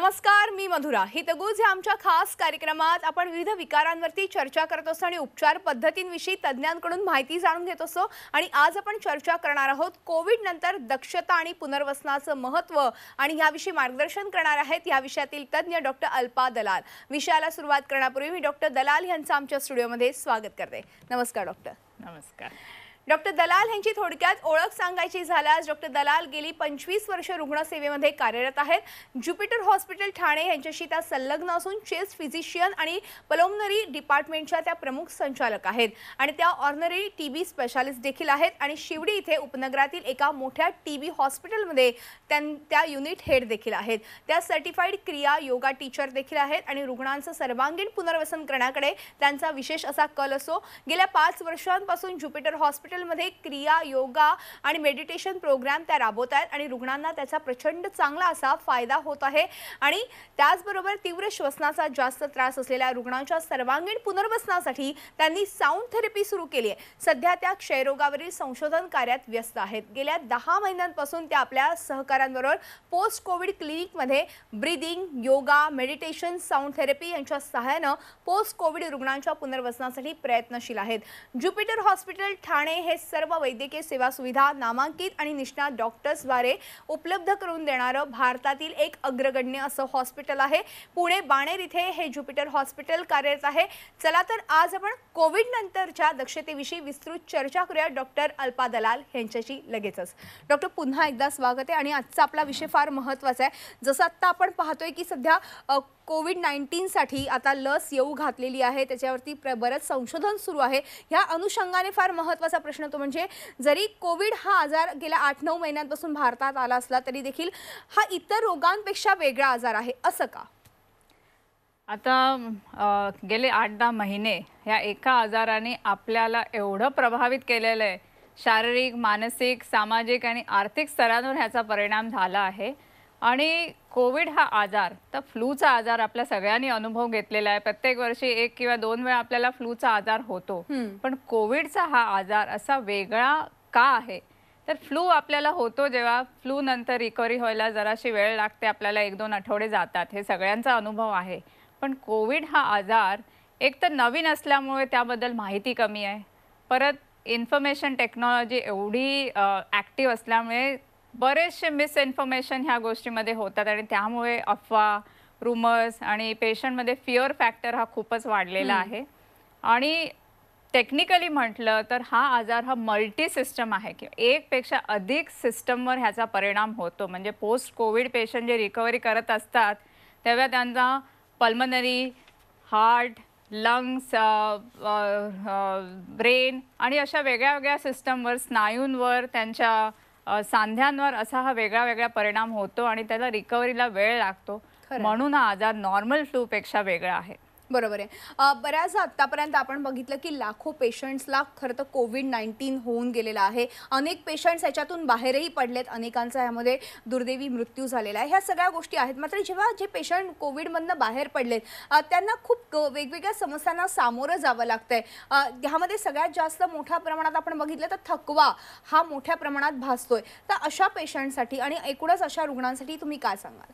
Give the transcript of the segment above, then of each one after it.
नमस्कार मी मधुरा हितगुज या आमच्या खास कार्यक्रमात आपण विविध विकारांवरती चर्चा करत असतो आणि उपचार पद्धतींविषयी तज्ज्ञांकडून माहिती जाणून घेत असतो आणि आज आपण चर्चा करणार आहोत कोविड नंतर दक्षता आणि पुनर्वसनाचं महत्त्व आणि ह्याविषयी मार्गदर्शन करणार आहेत या विषयातील तज्ज्ञ डॉक्टर अल्पा दलाल विषयाला सुरुवात करण्यापूर्वी मी डॉक्टर दलाल यांचं आमच्या स्टुडिओमध्ये स्वागत करते नमस्कार डॉक्टर नमस्कार डॉक्टर दलाल यांची थोडक्यात ओळख सांगायची झाल्यास डॉक्टर दलाल गेली पंचवीस वर्ष रुग्णसेवेमध्ये कार्यरत आहेत ज्युपिटर हॉस्पिटल ठाणे यांच्याशी त्या संलग्न असून चेस्ट फिजिशियन आणि पलोमनरी डिपार्टमेंटच्या त्या प्रमुख संचालक आहेत आणि त्या ऑर्नरी टी बी स्पेशालिस्ट देखील आहेत आणि शिवडी इथे उपनगरातील एका मोठ्या टी बी हॉस्पिटलमध्ये त्या युनिट हेड देखील आहेत त्या सर्टिफाईड क्रिया योगा टीचर देखील आहेत आणि रुग्णांचं सर्वांगीण पुनर्वसन करण्याकडे त्यांचा विशेष असा कल असो गेल्या पाच वर्षांपासून ज्युपिटर हॉस्पिटल हॉस्पिटलमध्ये क्रिया योगा आणि मेडिटेशन प्रोग्राम त्या राबवत आहेत आणि रुग्णांना त्याचा प्रचंड चांगला असा फायदा होत आहे आणि त्याचबरोबर तीव्र श्वसनाचा जास्त त्रास असलेल्या रुग्णांच्या सर्वांगीण पुनर्वसनासाठी त्यांनी साऊंड थेरपी सुरू केली आहे सध्या त्या क्षयरोगावरील संशोधन कार्यात व्यस्त आहेत गेल्या दहा महिन्यांपासून त्या आपल्या सहकाऱ्यांबरोबर पोस्ट कोविड क्लिनिकमध्ये breathing yoga meditation sound therapy यांच्या सहाय्यानं पोस्ट कोविड रुग्णांच्या पुनर्वसनासाठी प्रयत्नशील आहेत ज्युपिटर हॉस्पिटल ठाणे हे सर्व वैद्यकीय सेवा सुविधा नामांकित आणि निष्णात डॉक्टर्सद्वारे उपलब्ध करून देणारं भारतातील एक अग्रगण्य असं हॉस्पिटल आहे पुणे बाणेर इथे हे ज्युपिटर हॉस्पिटल कार्यरत आहे चला तर आज आपण कोविड नंतरच्या दक्षतेविषयी विस्तृत चर्चा करूया डॉक्टर अल्पा दलाल यांच्याशी लगेचच डॉक्टर पुन्हा एकदा स्वागत आहे आणि आजचा आपला विषय फार महत्त्वाचा आहे जसं आत्ता आपण पाहतोय की सध्या कोविड नाईन्टीनसाठी आता लस येऊ घातलेली आहे त्याच्यावरती प्र बरंच संशोधन सुरू आहे ह्या अनुषंगाने फार महत्त्वाचा प्रश्न तो म्हणजे जरी कोविड हा आजार गेल्या आठ नऊ महिन्यांपासून भारतात आला असला तरी देखील हा इतर रोगांपेक्षा वेगळा आजार आहे असं का आता गेले आठ दहा महिने ह्या एका आजाराने आपल्याला एवढं प्रभावित केलेलं आहे शारीरिक मानसिक सामाजिक आणि आर्थिक स्तरांवर ह्याचा परिणाम झाला आहे आणि कोविड हा आजार तर फ्लूचा आजार आपल्या सगळ्यांनी अनुभव घेतलेला आहे प्रत्येक वर्षी एक किंवा दोन वेळा आपल्याला फ्लूचा आजार होतो पण कोविडचा हा आजार असा वेगळा का आहे तर फ्लू आपल्याला होतो जेव्हा फ्लू नंतर रिकव्हरी व्हायला जराशी वेळ लागते आपल्याला एक दोन आठवडे जातात हे सगळ्यांचा अनुभव आहे पण कोविड हा आजार एक तर नवीन असल्यामुळे त्याबद्दल माहिती कमी आहे परत इन्फॉर्मेशन टेक्नॉलॉजी एवढी ॲक्टिव्ह असल्यामुळे बरेचसे मिसइन्फॉर्मेशन ह्या गोष्टीमध्ये होतात आणि त्यामुळे अफवा रुमर्स आणि पेशंटमध्ये फिअर फॅक्टर हा खूपच वाढलेला आहे आणि टेक्निकली म्हटलं तर हा आजार हा मल्टी सिस्टम आहे किंवा एकपेक्षा अधिक सिस्टमवर ह्याचा परिणाम होतो म्हणजे पोस्ट कोविड पेशंट जे रिकव्हरी करत असतात तेव्हा त्यांचा पल्मनरी हार्ट लंग्स ब्रेन आणि अशा वेगळ्या वेगळ्या सिस्टमवर स्नायूंवर त्यांच्या सांध्यांवर असा हा वेगळा वेगळा परिणाम होतो आणि त्याला रिकव्हरीला वेळ लागतो म्हणून हा आजार नॉर्मल फ्लू पेक्षा वेगळा आहे बरोबर आहे बऱ्याचदा आत्तापर्यंत आपण बघितलं की लाखो पेशंट्सला खरं तर कोविड नाईन्टीन होऊन गेलेला आहे अनेक पेशंट्स याच्यातून बाहेरही पडलेत अनेकांचा यामध्ये दुर्दैवी मृत्यू झालेला आहे ह्या सगळ्या गोष्टी आहेत मात्र जेव्हा जे पेशंट कोविडमधनं बाहेर पडलेत त्यांना खूप वेगवेगळ्या समस्यांना सामोरं जावं लागतंय ह्यामध्ये सगळ्यात जास्त मोठ्या प्रमाणात आपण बघितलं तर थकवा हा मोठ्या प्रमाणात भासतोय तर अशा पेशंटसाठी आणि एकूणच अशा रुग्णांसाठी तुम्ही काय सांगाल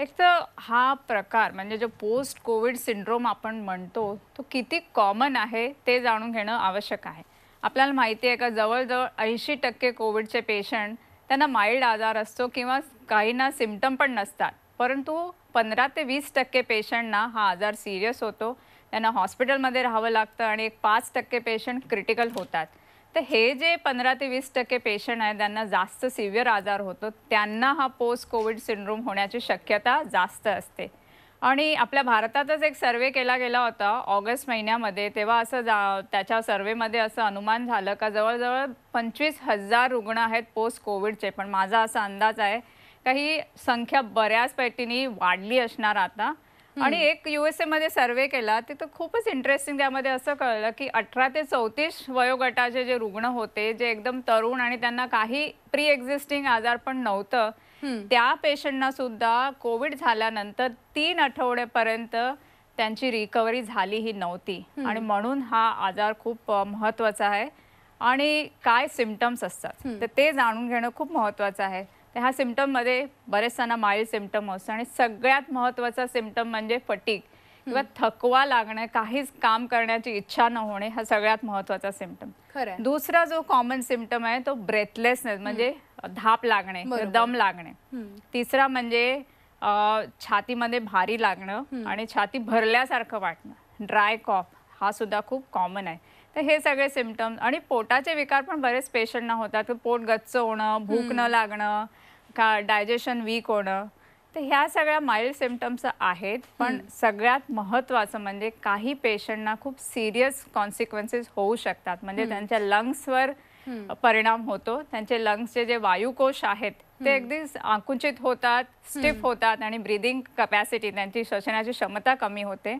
एक तर हा प्रकार म्हणजे जो पोस्ट कोविड सिंड्रोम आपण म्हणतो तो किती कॉमन आहे ते जाणून घेणं आवश्यक आहे आपल्याला माहिती आहे का जवळजवळ ऐंशी टक्के कोविडचे पेशंट त्यांना माइल्ड आजार असतो किंवा काहींना सिम्टम पण नसतात परंतु पंधरा ते वीस टक्के पेशंटना हा आजार सिरियस होतो त्यांना हॉस्पिटलमध्ये राहावं लागतं आणि एक पाच टक्के पेशंट क्रिटिकल होतात तर हे जे पंधरा ते वीस टक्के पेशंट आहेत त्यांना जास्त सिव्हिअर आजार होतो त्यांना हा पोस्ट कोविड सिंड्रोम होण्याची शक्यता जास्त असते आणि आपल्या भारतातच एक सर्वे केला गेला होता ऑगस्ट महिन्यामध्ये तेव्हा असं जा त्याच्या सर्वेमध्ये असं अनुमान झालं का जवळजवळ पंचवीस हजार रुग्ण आहेत पोस्ट कोविडचे पण माझा असा अंदाज आहे काही संख्या बऱ्याच पैटीने वाढली असणार आता आणि एक युएसए मध्ये सर्वे केला तिथं खूपच इंटरेस्टिंग त्यामध्ये असं कळलं की अठरा ते चौतीस वयोगटाचे जे रुग्ण होते जे एकदम तरुण आणि त्यांना काही प्री एक्झिस्टिंग आजार पण नव्हतं त्या पेशंटना सुद्धा कोविड झाल्यानंतर तीन आठवड्यापर्यंत त्यांची रिकव्हरी झाली ही नव्हती आणि म्हणून हा आजार खूप महत्वाचा आहे आणि काय सिमटम्स असतात तर ते जाणून घेणं खूप महत्वाचं आहे तर ह्या सिमटममध्ये बरेचसांना माईल सिमटम असतो आणि सगळ्यात महत्त्वाचा सिमटम म्हणजे फटीक किंवा थकवा लागणे काहीच काम करण्याची इच्छा न होणे हा सगळ्यात महत्वाचा सिमटम दुसरा जो कॉमन सिमटम आहे तो ब्रेथलेसनेस म्हणजे धाप लागणे दम लागणे तिसरा म्हणजे छातीमध्ये भारी लागणं आणि छाती भरल्यासारखं वाटणं ड्राय कॉफ हा सुद्धा खूप कॉमन आहे तर हे सगळे सिमटम आणि पोटाचे विकार पण बरेच पेशंटना होतात पोट गच्च होणं भूक न लागणं का डायजेशन वीक होणं तर ह्या सगळ्या माइल्ड सिमटम्स आहेत पण सगळ्यात महत्त्वाचं म्हणजे काही पेशंटना खूप सिरियस कॉन्सिक्वेन्सेस होऊ शकतात म्हणजे त्यांच्या लंग्सवर परिणाम होतो त्यांचे लंग्सचे जे वायुकोश आहेत ते अगदी आकुंचित होतात स्टिफ होतात आणि ब्रिदिंग कपॅसिटी त्यांची श्वसनाची क्षमता कमी होते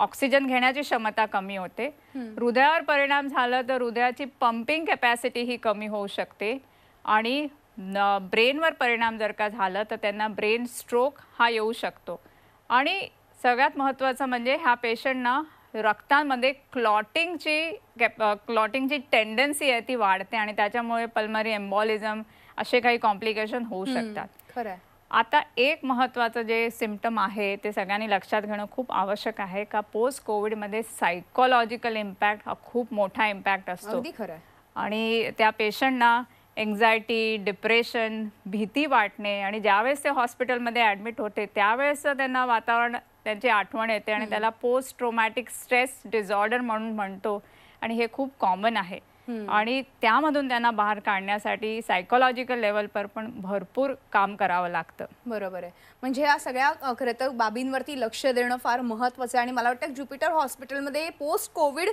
ऑक्सिजन घेण्याची क्षमता कमी होते हृदयावर परिणाम झाला तर हृदयाची पंपिंग कॅपॅसिटी ही कमी होऊ शकते आणि ब्रेनवर परिणाम जर का झाला तर त्यांना ब्रेन स्ट्रोक हा येऊ शकतो आणि सगळ्यात महत्त्वाचं म्हणजे ह्या पेशंटना रक्तामध्ये क्लॉटिंगची कॅप क्लॉटिंगची टेंडन्सी आहे ती वाढते आणि त्याच्यामुळे पल्मरी एम्बॉलिझम असे काही कॉम्प्लिकेशन होऊ शकतात खरं आता एक महत्त्वाचं जे सिम्पटम आहे ते सगळ्यांनी लक्षात घेणं खूप आवश्यक आहे का पोस्ट कोविडमध्ये सायकोलॉजिकल इम्पॅक्ट हा खूप मोठा इम्पॅक्ट असतो आणि त्या पेशंटना एन्झायटी डिप्रेशन भीती वाटणे आणि ज्यावेळेस ते हॉस्पिटलमध्ये ॲडमिट होते त्यावेळेस त्यांना वातावरण त्यांची आठवण येते आणि त्याला पोस्ट ट्रोमॅटिक स्ट्रेस डिझॉर्डर म्हणून म्हणतो आणि हे खूप कॉमन आहे आणि त्यामधून त्यांना बाहेर काढण्यासाठी सायकोलॉजिकल लेवलवर पण भरपूर काम करावं लागतं बरोबर आहे म्हणजे या सगळ्या खरं तर बाबींवरती लक्ष देणं फार महत्त्वाचं आहे आणि मला वाटतं ज्युपिटर हॉस्पिटलमध्ये पोस्ट कोविड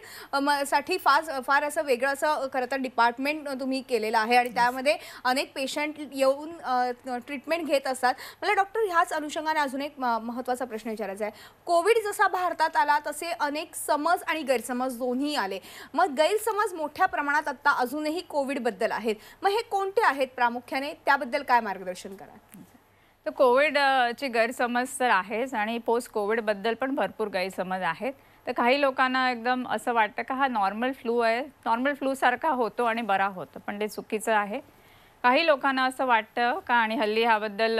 साठी फार फार असं वेगळं असं खरं तर डिपार्टमेंट तुम्ही केलेलं आहे आणि त्यामध्ये अनेक पेशंट येऊन ट्रीटमेंट घेत असतात मला डॉक्टर ह्याच अनुषंगाने अजून एक महत्त्वाचा प्रश्न विचारायचा आहे कोविड जसा भारतात आला तसे अनेक समज आणि गैरसमज दोन्ही आले मग गैरसमज मोठ्या प्रमाणात प्रमाणात आता अजूनही कोविडबद्दल आहेत मग हे कोणते आहेत प्रामुख्याने त्याबद्दल काय मार्गदर्शन करा तर ची गैरसमज तर आहेच आणि पोस्ट कोविडबद्दल पण भरपूर गैरसमज आहेत तर काही लोकांना एकदम असं वाटतं का हा नॉर्मल फ्लू आहे नॉर्मल फ्लू सारखा होतो आणि बरा होतो पण ते चुकीचं आहे काही लोकांना असं वाटतं का आणि हल्ली ह्याबद्दल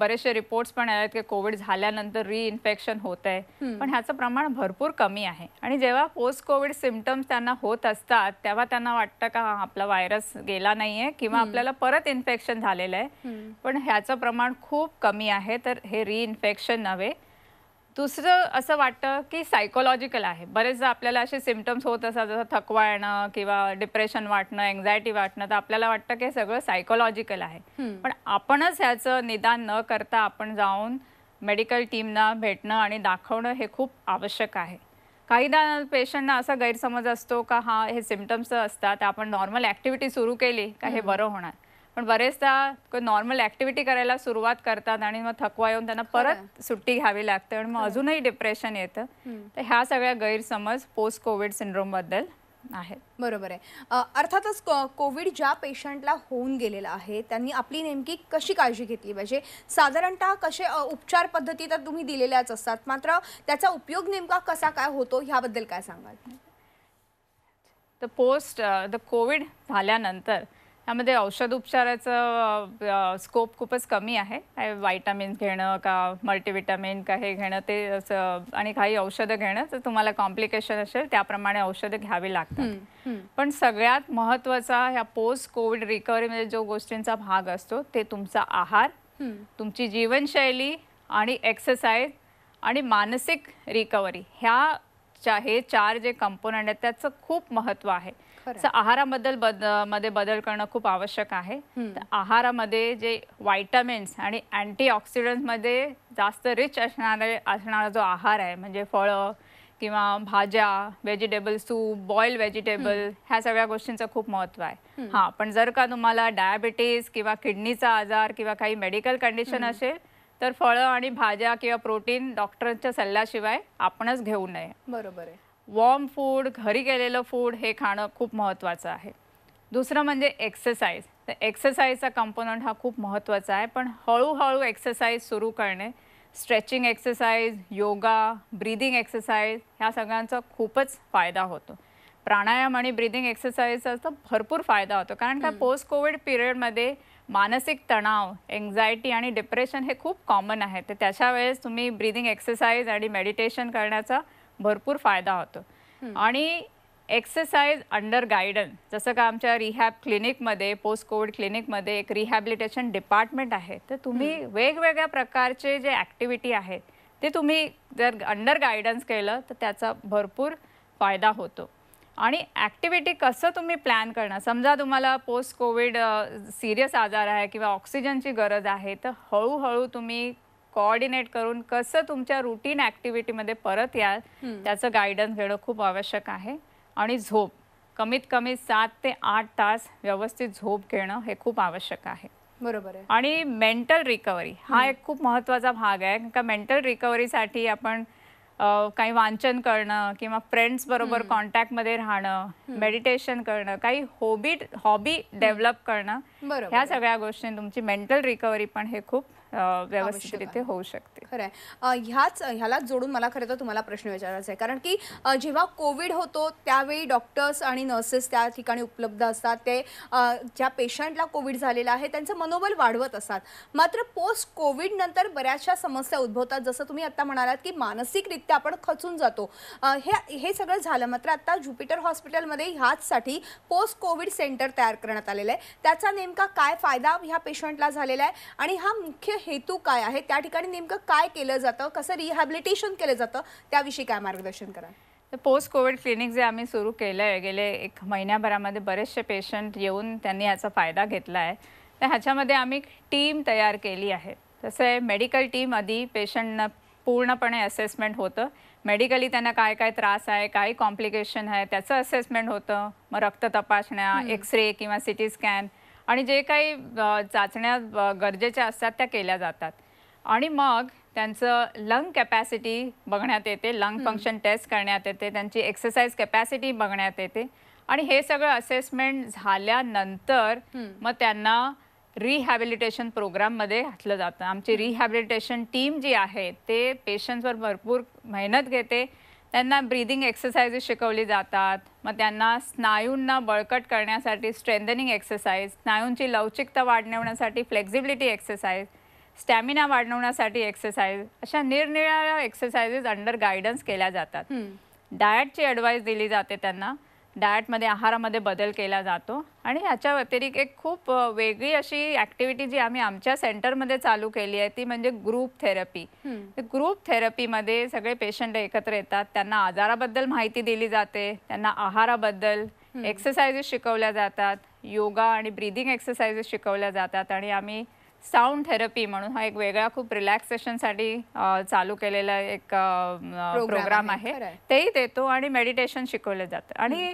बरेचसे रिपोर्ट्स पण आहेत की कोविड झाल्यानंतर रिइन्फेक्शन होत आहे पण ह्याचं प्रमाण भरपूर कमी आहे आणि जेव्हा पोस्ट कोविड सिमटम्स त्यांना होत असतात तेव्हा त्यांना वाटतं का आपला व्हायरस गेला नाहीये किंवा आपल्याला परत इन्फेक्शन झालेलं आहे पण ह्याचं प्रमाण खूप कमी आहे तर हे रिइन्फेक्शन नव्हे दुसरं असं वाटतं की सायकोलॉजिकल आहे बरेचदा आपल्याला असे सिमटम्स होत असतात जसं थकवा येणं किंवा डिप्रेशन वाटणं एन्झायटी वाटणं तर आपल्याला वाटतं की सगळं सायकोलॉजिकल आहे पण आपणच ह्याचं निदान न करता आपण जाऊन मेडिकल टीमना भेटणं आणि दाखवणं हे खूप आवश्यक आहे काहीदा पेशंटना असा गैरसमज असतो का हा हे सिमटम्स असतात आपण नॉर्मल ॲक्टिव्हिटी सुरू केली का हे बरं होणार पण बरेचदा नॉर्मल ऍक्टिव्हिटी करायला सुरुवात करतात आणि मग थकवा येऊन त्यांना परत सुट्टी घ्यावी लागते आणि मग अजूनही डिप्रेशन येतं तर ह्या सगळ्या गैरसमज पोस्ट कोविड सिंड्रोमबद्दल आहे बरोबर आहे अर्थातच कोविड ज्या पेशंटला होऊन गेलेला आहे त्यांनी आपली नेमकी कशी काळजी घेतली पाहिजे साधारणतः कसे उपचार पद्धती तर तुम्ही दिलेल्याच असतात मात्र त्याचा उपयोग नेमका कसा काय होतो ह्याबद्दल काय सांगाल तर पोस्ट द कोविड झाल्यानंतर यामध्ये औषध उपचाराचं स्कोप खूपच कमी आहे व्हायटामिन घेणं का मल्टीविटामिन का हे घेणं ते असं आणि काही औषधं घेणं तर तुम्हाला कॉम्प्लिकेशन असेल त्याप्रमाणे औषधं घ्यावी लागतात पण सगळ्यात महत्त्वाचा ह्या पोस्ट कोविड रिकव्हरीमध्ये जो गोष्टींचा भाग असतो ते तुमचा आहार तुमची जीवनशैली आणि एक्सरसाइज आणि मानसिक रिकव्हरी ह्या हे चार जे कंपोनंट आहेत त्याचं खूप महत्त्व आहे तर आहाराबद्दल बद मध्ये बदल करणं खूप आवश्यक आहे तर आहारामध्ये जे व्हायटामिन्स आणि मध्ये जास्त रिच असणारे असणारा जो आहार आहे म्हणजे फळं किंवा भाज्या व्हेजिटेबल सूप बॉईल व्हेजिटेबल ह्या सगळ्या गोष्टींचं खूप महत्व आहे हां पण जर का तुम्हाला डायबिटीज किंवा किडनीचा आजार किंवा काही मेडिकल कंडिशन असेल तर फळं आणि भाज्या किंवा प्रोटीन डॉक्टरच्या सल्ल्याशिवाय आपणच घेऊ नये बरोबर आहे वॉर्म फूड घरी केलेलं फूड हे खाणं खूप महत्त्वाचं आहे दुसरं म्हणजे एक्सरसाइज तर एक्सरसाइजचा कंपोनंट हा खूप महत्त्वाचा आहे पण हळूहळू एक्सरसाइज सुरू करणे stretching exercise yoga breathing exercise ह्या सगळ्यांचा खूपच फायदा होतो प्राणायाम आणि ब्रीदिंग एक्सरसाइजचा तर भरपूर फायदा होतो कारण का पोस्ट कोविड पिरियडमध्ये मानसिक तणाव एन्झायटी आणि डिप्रेशन हे खूप कॉमन आहे तर त्याच्या वेळेस तुम्ही ब्रीदिंग एक्सरसाइज आणि मेडिटेशन करण्याचा भरपूर फायदा होतो आणि एक्सरसाइज अंडर गायडन्स जसं का आमच्या रिहॅब क्लिनिकमध्ये पोस्ट कोविड क्लिनिकमध्ये एक रिहॅबिलिटेशन डिपार्टमेंट आहे तर तुम्ही वेगवेगळ्या प्रकारचे जे ॲक्टिव्हिटी आहेत ते तुम्ही जर अंडर गायडन्स केलं तर त्याचा भरपूर फायदा होतो आणि ॲक्टिव्हिटी कसं तुम्ही प्लॅन करणार समजा तुम्हाला पोस्ट कोविड सिरियस आजार आहे किंवा ऑक्सिजनची गरज आहे तर हळूहळू तुम्ही कोऑर्डिनेट करून कसं तुमच्या रुटीन ऍक्टिव्हिटीमध्ये परत याल त्याचं गायडन्स घेणं खूप आवश्यक आहे आणि झोप कमीत कमी सात ते आठ तास व्यवस्थित झोप घेणं हे खूप आवश्यक आहे बरोबर आहे आणि मेंटल रिकव्हरी हा एक खूप महत्त्वाचा भाग आहे कारण का मेंटल रिकव्हरीसाठी आपण काही वाचन करणं किंवा फ्रेंड्स बरोबर कॉन्टॅक्टमध्ये राहणं मेडिटेशन करणं काही हॉबी हॉबी डेव्हलप करणं ह्या सगळ्या गोष्टी तुमची मेंटल रिकव्हरी पण हे खूप व्यवस्थित व्यवस्थितरित्या होऊ शकते खरं आहे ह्याच ह्यालाच जोडून मला खरं तर तुम्हाला प्रश्न विचारायचा आहे कारण की जेव्हा कोविड होतो त्यावेळी डॉक्टर्स आणि नर्सेस त्या ठिकाणी उपलब्ध असतात ते ज्या पेशंटला कोविड झालेला आहे त्यांचं मनोबल वाढवत असतात मात्र पोस्ट कोविड नंतर बऱ्याचशा समस्या उद्भवतात जसं तुम्ही आता म्हणालात की मानसिकरित्या आपण खचून जातो हे हे सगळं झालं मात्र आता ज्युपिटर हॉस्पिटलमध्ये ह्याचसाठी पोस्ट कोविड सेंटर तयार करण्यात आलेलं आहे त्याचा नेमका काय फायदा ह्या पेशंटला झालेला आहे आणि हा मुख्य हेतू काय आहे त्या ठिकाणी नेमकं काय केलं जातं कसं रिहॅबिलिटेशन केलं जातं त्याविषयी काय मार्गदर्शन करा तर पोस्ट कोविड क्लिनिक जे आम्ही सुरू केलं आहे गेले एक महिन्याभरामध्ये बरेचसे पेशंट येऊन त्यांनी याचा फायदा घेतला आहे तर ह्याच्यामध्ये आम्ही टीम तयार केली आहे तसं आहे मेडिकल टीम आधी पेशंटनं पूर्णपणे असेसमेंट होतं मेडिकली त्यांना काय काय त्रास आहे काय कॉम्प्लिकेशन आहे त्याचं असेसमेंट होतं मग रक्त तपासण्या एक्स रे किंवा सी टी स्कॅन आणि जे काही चाचण्या गरजेच्या असतात त्या केल्या जातात आणि मग त्यांचं लंग कॅपॅसिटी बघण्यात येते लंग फंक्शन टेस्ट करण्यात येते त्यांची एक्सरसाइज कॅपॅसिटी बघण्यात येते आणि हे सगळं असेसमेंट झाल्यानंतर मग त्यांना रिहॅबिलिटेशन प्रोग्राममध्ये घातलं जातं आमची रिहॅबिलिटेशन टीम जी आहे ते पेशंट्सवर भरपूर मेहनत घेते त्यांना ब्रीदिंग एक्सरसाइजेस शिकवली जातात मग त्यांना स्नायूंना बळकट करण्यासाठी स्ट्रेंथनिंग एक्सरसाइज स्नायूंची लवचिकता वाढवण्यासाठी फ्लेक्झिबिलिटी एक्सरसाइज स्टॅमिना वाढवण्यासाठी एक्सरसाइज अशा निरनिराळ्या एक्सरसाइजेस अंडर गायडन्स केल्या जातात डाएटची ॲडवाईस दिली जाते त्यांना डाएटमध्ये आहारामध्ये बदल केला जातो आणि ह्याच्या व्यतिरिक्त एक खूप वेगळी अशी ॲक्टिव्हिटी जी आम्ही आमच्या सेंटरमध्ये चालू केली आहे ती म्हणजे ग्रुप थेरपी ग्रुप थेरपीमध्ये सगळे पेशंट एकत्र येतात त्यांना आजाराबद्दल माहिती दिली जाते त्यांना आहाराबद्दल एक्सरसाइजेस शिकवल्या जातात योगा आणि ब्रीदिंग एक्सरसाइजेस शिकवल्या जातात आणि आम्ही साऊंड थेरपी म्हणून हा एक वेगळा खूप रिलॅक्सेशनसाठी चालू केलेला एक प्रोग्राम आहे तेही देतो आणि मेडिटेशन शिकवलं जातं आणि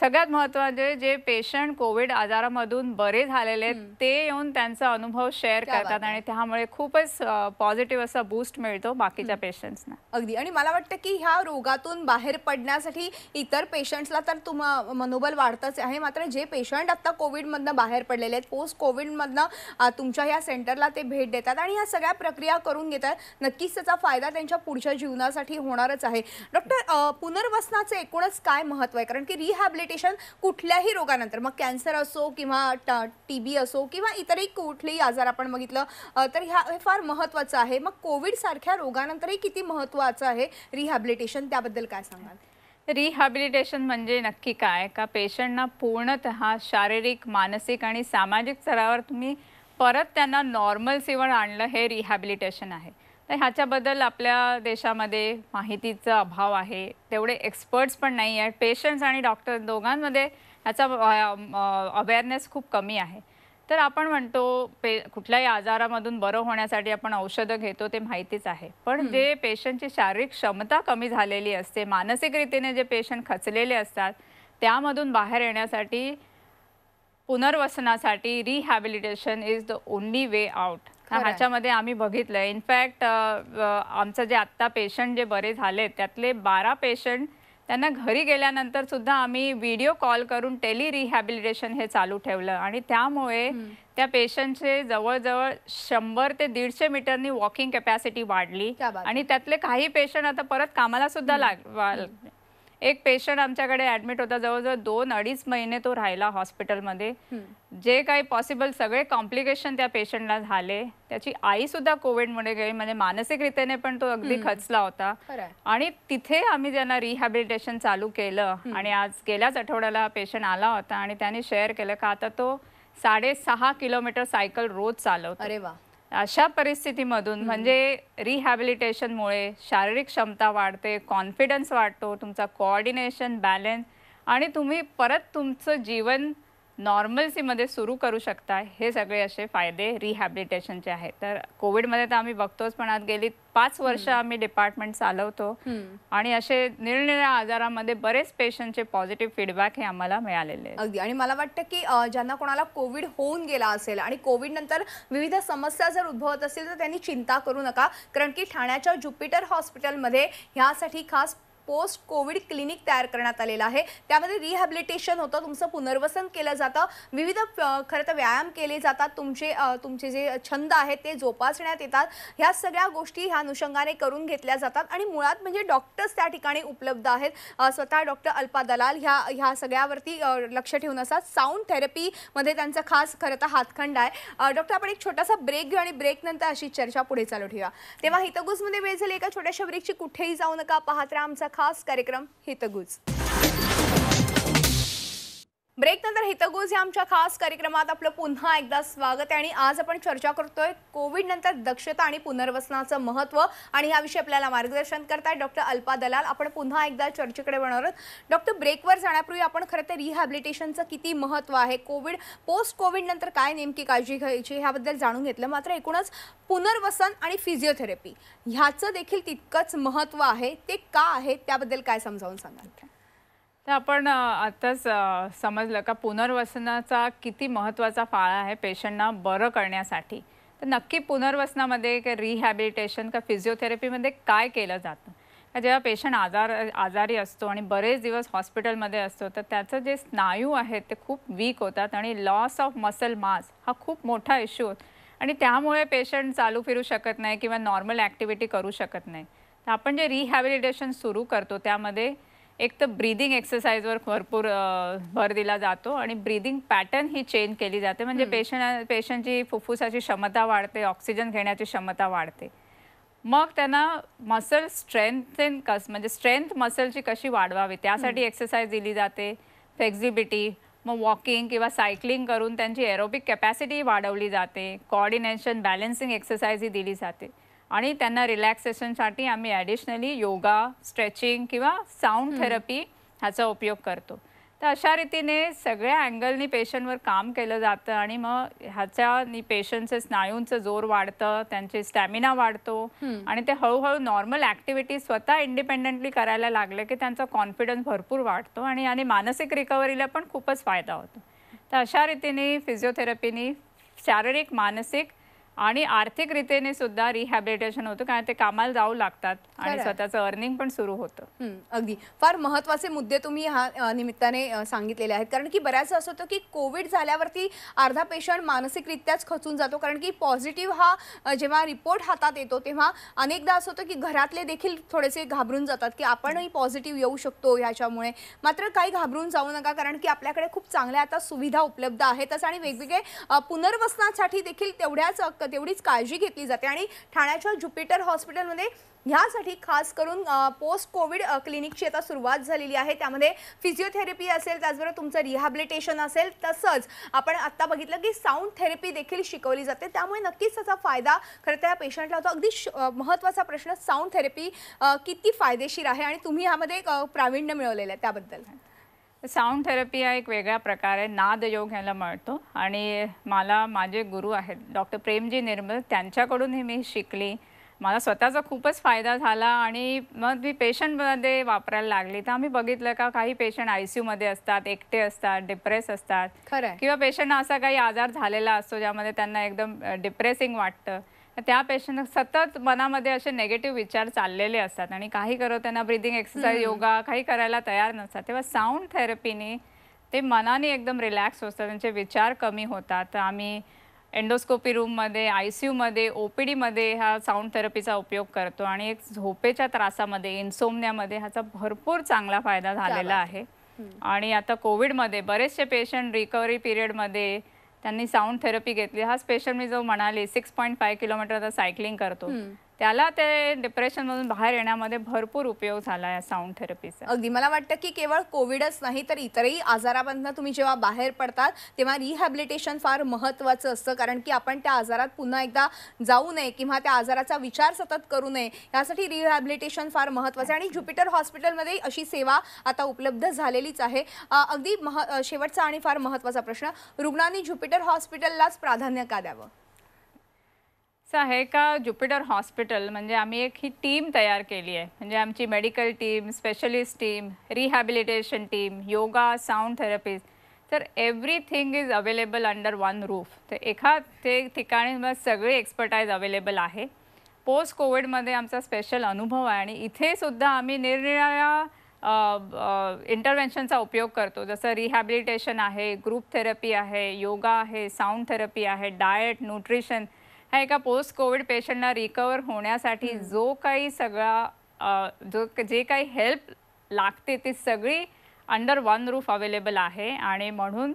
सगळ्यात महत्वाचे जे पेशंट कोविड आजारामधून बरे झालेले आहेत ते येऊन त्यांचा अनुभव शेअर करतात आणि त्यामुळे खूपच पॉझिटिव्ह असा बूस्ट मिळतो बाकीच्या पेशंट्सना अगदी आणि मला वाटतं की ह्या रोगातून बाहेर पडण्यासाठी इतर पेशंट्सला तर तुम मनोबल वाढतच आहे मात्र जे पेशंट आता कोविडमधनं बाहेर पडलेले आहेत पोस्ट कोविडमधनं तुमच्या ह्या सेंटरला ते भेट देतात आणि ह्या सगळ्या प्रक्रिया करून घेतात नक्कीच त्याचा फायदा त्यांच्या पुढच्या जीवनासाठी होणारच आहे डॉक्टर पुनर्वसनाचं एकूणच काय महत्त्व आहे कारण की रिहॅबिलिट रिहॅबिलिटेशन कुठल्याही रोगानंतर मग कॅन्सर असो किंवा टी बी असो किंवा इतरही कुठलेही आजार आपण बघितलं तर ह्या हे फार महत्त्वाचं आहे मग कोविडसारख्या रोगानंतरही किती महत्त्वाचं आहे रिहॅबिलिटेशन त्याबद्दल काय सांगाल रिहॅबिलिटेशन म्हणजे नक्की काय का पेशंटना पूर्णत शारीरिक मानसिक आणि सामाजिक स्तरावर तुम्ही परत त्यांना नॉर्मल सेवन आणलं हे रिहॅबिलिटेशन आहे तर ह्याच्याबद्दल आपल्या देशामध्ये माहितीचा अभाव आहे तेवढे एक्सपर्ट्स पण नाही आहेत पेशंट्स आणि डॉक्टर दोघांमध्ये ह्याचा अवेअरनेस खूप कमी आहे तर आपण म्हणतो पे कुठल्याही आजारामधून बरं होण्यासाठी आपण औषधं घेतो ते माहितीच आहे पण जे पेशंटची शारीरिक क्षमता कमी झालेली असते मानसिकरीतीने जे पेशंट खचलेले असतात त्यामधून बाहेर येण्यासाठी पुनर्वसनासाठी rehabilitation is the only way out ह्याच्यामध्ये आम्ही बघितलं इनफॅक्ट आमचं जे आत्ता पेशंट जे बरे झाले त्यातले बारा पेशंट त्यांना घरी गेल्यानंतर सुद्धा आम्ही व्हिडिओ कॉल करून टेली रिहॅबिलिटेशन हे चालू ठेवलं आणि त्यामुळे त्या पेशंटचे जवळजवळ शंभर ते दीडशे मीटरनी वॉकिंग कॅपॅसिटी वाढली आणि त्यातले काही पेशंट आता परत कामाला सुद्धा लाग एक पेशंट आमच्याकडे ऍडमिट होता जवळजवळ दोन अडीच महिने तो राहिला हॉस्पिटलमध्ये जे काही पॉसिबल सगळे कॉम्प्लिकेशन त्या पेशंटला झाले त्याची आई सुद्धा कोविडमुळे गेली म्हणजे मानसिकरित्याने पण तो अगदी खचला होता आणि तिथे आम्ही ज्यांना रिहॅबिलिटेशन चालू केलं आणि आज गेल्याच आठवड्याला पेशंट आला होता आणि त्याने शेअर केलं का आता तो साडेसहा किलोमीटर सायकल रोज चालवतो अरे वा अशा परिस्थितीमधून म्हणजे रिहॅबिलिटेशनमुळे शारीरिक क्षमता वाढते कॉन्फिडन्स वाढतो तुमचा कोऑर्डिनेशन बॅलन्स आणि तुम्ही परत तुमचं जीवन मध्ये सुरू करू शकता हे सगळे असे फायदे रिहॅबिलिटेशनचे आहेत तर कोविडमध्ये तर आम्ही बघतोच पण आज गेली पाच वर्ष आम्ही डिपार्टमेंट चालवतो आणि असे निरनिराळ्या आजारामध्ये बरेच पेशंटचे पॉझिटिव्ह फीडबॅक हे आम्हाला मिळालेले अगदी आणि मला वाटतं की ज्यांना कोणाला कोविड होऊन गेला असेल आणि कोविड नंतर विविध समस्या जर उद्भवत असतील तर त्यांनी चिंता करू नका कारण की ठाण्याच्या ज्युपिटर हॉस्पिटलमध्ये ह्यासाठी खास पोस्ट कोविड क्लिनिक तयार करण्यात आलेलं आहे त्यामध्ये रिहॅबिलिटेशन होतं तुमचं पुनर्वसन केलं जातं विविध खरं तर व्यायाम केले जातात तुमचे तुमचे जे छंद आहेत ते जोपासण्यात येतात ह्या सगळ्या गोष्टी ह्या अनुषंगाने करून घेतल्या जातात आणि मुळात म्हणजे डॉक्टर्स त्या ठिकाणी उपलब्ध आहेत स्वतः डॉक्टर अल्पा दलाल ह्या ह्या सगळ्यावरती लक्ष ठेवून असतात साऊंड थेरपीमध्ये त्यांचा खास खरं तर हातखंड आहे डॉक्टर आपण एक छोटासा ब्रेक घेऊ आणि ब्रेकनंतर अशी चर्चा पुढे चालू ठेवा तेव्हा हितगुजमध्ये वेळ झाली एका छोट्याशा ब्रेकची कुठेही जाऊ नका पाहत आमचा खास कार्यक्रम हितगुज ब्रेकनंतर हितगुज या आमच्या खास कार्यक्रमात आपलं पुन्हा एकदा स्वागत आहे आणि आज आपण चर्चा करतोय कोविड नंतर दक्षता आणि पुनर्वसनाचं महत्त्व आणि ह्याविषयी आपल्याला मार्गदर्शन करताय डॉक्टर अल्पा दलाल आपण पुन्हा एकदा चर्चेकडे बनवणार डॉक्टर ब्रेकवर जाण्यापूर्वी आपण खरं तर रिहॅबिलिटेशनचं किती महत्त्व आहे कोविड पोस्ट कोविड नंतर काय नेमकी काळजी घ्यायची ह्याबद्दल जाणून घेतलं मात्र एकूणच पुनर्वसन आणि फिजिओथेरपी ह्याचं देखील तितकंच महत्त्व आहे ते का आहे त्याबद्दल काय समजावून सांगाल तर आपण आताच समजलं का पुनर्वसनाचा किती महत्त्वाचा फाळा आहे पेशंटना बरं करण्यासाठी तर नक्की पुनर्वसनामध्ये का रिहॅबिलिटेशन का फिजिओथेरपीमध्ये काय केलं जातं का जेव्हा पेशंट आजार आजारी असतो आणि बरेच दिवस हॉस्पिटलमध्ये असतो तर त्याचं जे स्नायू आहेत ते खूप वीक होतात आणि लॉस ऑफ मसल मास हा खूप मोठा इश्यू आहे आणि त्यामुळे पेशंट चालू फिरू शकत नाही किंवा नॉर्मल ॲक्टिव्हिटी करू शकत नाही तर आपण जे रिहॅबिलिटेशन सुरू करतो त्यामध्ये एक तर ब्रीदिंग एक्सरसाइजवर भरपूर भर दिला जातो आणि ब्रीदिंग पॅटर्न ही चेंज केली जाते म्हणजे पेशंट पेशंटची फुफ्फुसाची क्षमता वाढते ऑक्सिजन घेण्याची क्षमता वाढते मग त्यांना मसल स्ट्रेंथेन कस म्हणजे स्ट्रेंथ मसलची कशी वाढवावी त्यासाठी एक्सरसाइज दिली जाते फ्लेक्झिबिलिटी मग वॉकिंग किंवा सायकलिंग करून त्यांची एरोबिक कॅपॅसिटी वाढवली जाते कॉर्डिनेशन बॅलेन्सिंग एक्सरसाइज ही दिली जाते आणि त्यांना रिलॅक्सेशनसाठी आम्ही ॲडिशनली योगा स्ट्रेचिंग किंवा साऊंड थेरपी ह्याचा उपयोग करतो तर अशा रीतीने सगळ्या अँगलनी पेशंटवर काम केलं जातं आणि मग ह्याच्यानी पेशंटचं स्नायूंचं जोर वाढतं त्यांचे स्टॅमिना वाढतो आणि ते हळूहळू नॉर्मल ॲक्टिव्हिटी स्वतः इंडिपेंडेंटली करायला लागले की त्यांचा कॉन्फिडन्स भरपूर वाढतो आणि याने मानसिक रिकव्हरीला पण खूपच फायदा होतो तर अशा रीतीने फिजिओथेरपीनी शारीरिक मानसिक आणि रीतीने सुद्धा रिहॅबिलिटेशन होतं कारण ते कामाला जाऊ लागतात आणि स्वतःचं अर्निंग पण सुरू होतं अगदी फार महत्वाचे मुद्दे तुम्ही ह्या निमित्ताने सांगितलेले आहेत कारण की बऱ्याच असं होतं की कोविड झाल्यावरती अर्धा पेशंट मानसिकरित्याच खचून जातो कारण की पॉझिटिव्ह हा जेव्हा रिपोर्ट हातात येतो तेव्हा अनेकदा असं होतं की घरातले देखील थोडेसे घाबरून जातात की आपणही पॉझिटिव्ह येऊ शकतो ह्याच्यामुळे मात्र काही घाबरून जाऊ नका कारण की आपल्याकडे खूप चांगल्या आता सुविधा उपलब्ध आहेतच आणि वेगवेगळे पुनर्वसनासाठी देखील तेवढ्याच तेवढीच काळजी घेतली जाते आणि ठाण्याच्या ज्युपिटर हॉस्पिटलमध्ये ह्यासाठी खास करून पोस्ट कोविड क्लिनिकची आता सुरुवात झालेली आहे त्यामध्ये फिजिओथेरपी असेल त्याचबरोबर तुमचं रिहॅबिलिटेशन असेल तसंच आपण आत्ता बघितलं की साऊंड थेरपी देखील शिकवली जाते त्यामुळे नक्कीच त्याचा फायदा खरं त्या पेशंटला होतो अगदी महत्त्वाचा प्रश्न साऊंड थेरपी किती फायदेशीर आहे आणि तुम्ही ह्यामध्ये प्रावीण्य मिळवलेलं आहे त्याबद्दल साऊंड थेरपी हा एक वेगळा प्रकार आहे नाद योग ह्याला मिळतो आणि मला माझे गुरु आहेत डॉक्टर प्रेमजी निर्मल त्यांच्याकडून मी शिकली मला स्वतःचा खूपच फायदा झाला आणि मग मी पेशंटमध्ये वापरायला लागली तर आम्ही बघितलं का काही पेशंट आय सी यूमध्ये असतात एकटे असतात डिप्रेस असतात किंवा पेशंट असा काही आजार झालेला असतो ज्यामध्ये त्यांना एकदम डिप्रेसिंग वाटतं त्या पेशंट सतत मनामध्ये असे नेगेटिव्ह विचार चाललेले असतात आणि काही त्यांना ब्रिदिंग एक्सरसाइज योगा काही करायला तयार नसतात तेव्हा साऊंड थेरपीने ते मनाने एकदम रिलॅक्स होतात त्यांचे विचार कमी होतात आम्ही एंडोस्कोपी रूममध्ये आय सी यूमध्ये ओ पी डीमध्ये हा साऊंड थेरपीचा उपयोग करतो आणि एक झोपेच्या त्रासामध्ये इन्सोमन्यामध्ये ह्याचा भरपूर चांगला फायदा झालेला आहे आणि आता कोविडमध्ये बरेचसे पेशंट रिकव्हरी पिरियडमध्ये त्यांनी साऊंड थेरपी घेतली हा स्पेशल मी जो म्हणाले six point five kilometre cycling करतो त्याला ते डिप्रेशनमधून बाहेर येण्यामध्ये भरपूर उपयोग झाला या साऊंड थेरपीचा अगदी मला वाटतं की केवळ कोविडच नाही तर इतरही आजारामधनं तुम्ही जेव्हा बाहेर पडतात तेव्हा रिहॅबिलिटेशन फार महत्त्वाचं असतं कारण की आपण त्या आजारात पुन्हा एकदा जाऊ नये किंवा त्या आजाराचा विचार सतत करू नये यासाठी रिहॅबिलिटेशन फार महत्त्वाचं आहे आणि ज्युपिटर हॉस्पिटलमध्ये अशी सेवा आता उपलब्ध झालेलीच आहे अगदी मह शेवटचा आणि फार महत्त्वाचा प्रश्न रुग्णांनी ज्युपिटर हॉस्पिटललाच प्राधान्य का द्यावं असं आहे का ज्युपिटर हॉस्पिटल म्हणजे आम्ही एक ही टीम तयार केली आहे म्हणजे आमची medical team specialist team rehabilitation team yoga sound therapist तर everything is available under one roof तर एका ते ठिकाणी मग सगळे एक्सपर्टाईज अवेलेबल आहे पोस्ट कोविडमध्ये आमचा स्पेशल अनुभव आहे आणि इथेसुद्धा आम्ही निरनिराळ्या इंटरव्हेन्शनचा उपयोग करतो जसं रिहॅबिलिटेशन आहे ग्रुप थेरपी आहे योगा आहे साऊंड थेरपी आहे डाएट न्यूट्रिशन हा एका पोस्ट कोविड पेशंटना रिकवर होण्यासाठी जो काही सगळा जो जे काही हेल्प लागते ती सगळी अंडर वन रूफ अवेलेबल आहे आणि म्हणून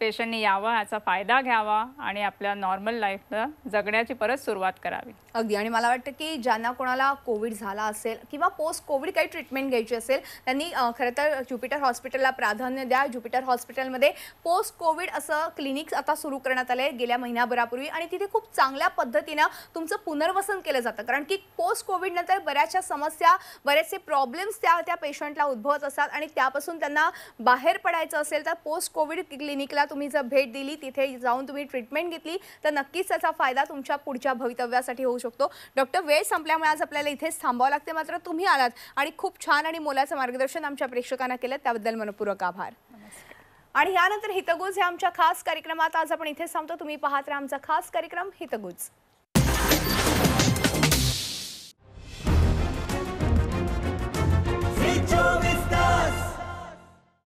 पेशंटने यावा याचा फायदा घ्यावा आणि आपल्या नॉर्मल लाईफला जगण्याची परत सुरुवात करावी अगदी आणि मला वाटतं की ज्यांना कोणाला कोविड झाला असेल किंवा पोस्ट कोविड काही ट्रीटमेंट घ्यायची असेल त्यांनी खरं तर ज्युपिटर हॉस्पिटलला प्राधान्य द्या ज्युपिटर हॉस्पिटलमध्ये पोस्ट कोविड असं क्लिनिक्स आता सुरू करण्यात आलं आहे गेल्या महिनाभरापूर्वी आणि तिथे खूप चांगल्या पद्धतीनं तुमचं पुनर्वसन केलं जातं कारण की पोस्ट कोविडनंतर बऱ्याचशा समस्या बरेचसे प्रॉब्लेम्स त्या त्या पेशंटला उद्भवत असतात आणि त्यापासून त्यांना बाहेर पडायचं असेल तर पोस्ट कोविड क्लिनिकला तुम्ही जर भेट दिली तिथे जाऊन तुम्ही ट्रीटमेंट घेतली तर नक्कीच त्याचा फायदा तुमच्या पुढच्या भवितव्यासाठी होऊ शकतो डॉक्टर वेळ संपल्यामुळे आज आपल्याला इथेच थांबावं लागते मात्र तुम्ही आलात आणि खूप छान आणि मोलाचं मार्गदर्शन आमच्या प्रेक्षकांना केलं त्याबद्दल मनपूर्वक आभार आणि यानंतर हितगुज या आमच्या खास कार्यक्रमात आज आपण इथेच थांबतो तुम्ही पाहत राहा आमचा खास कार्यक्रम हितगुज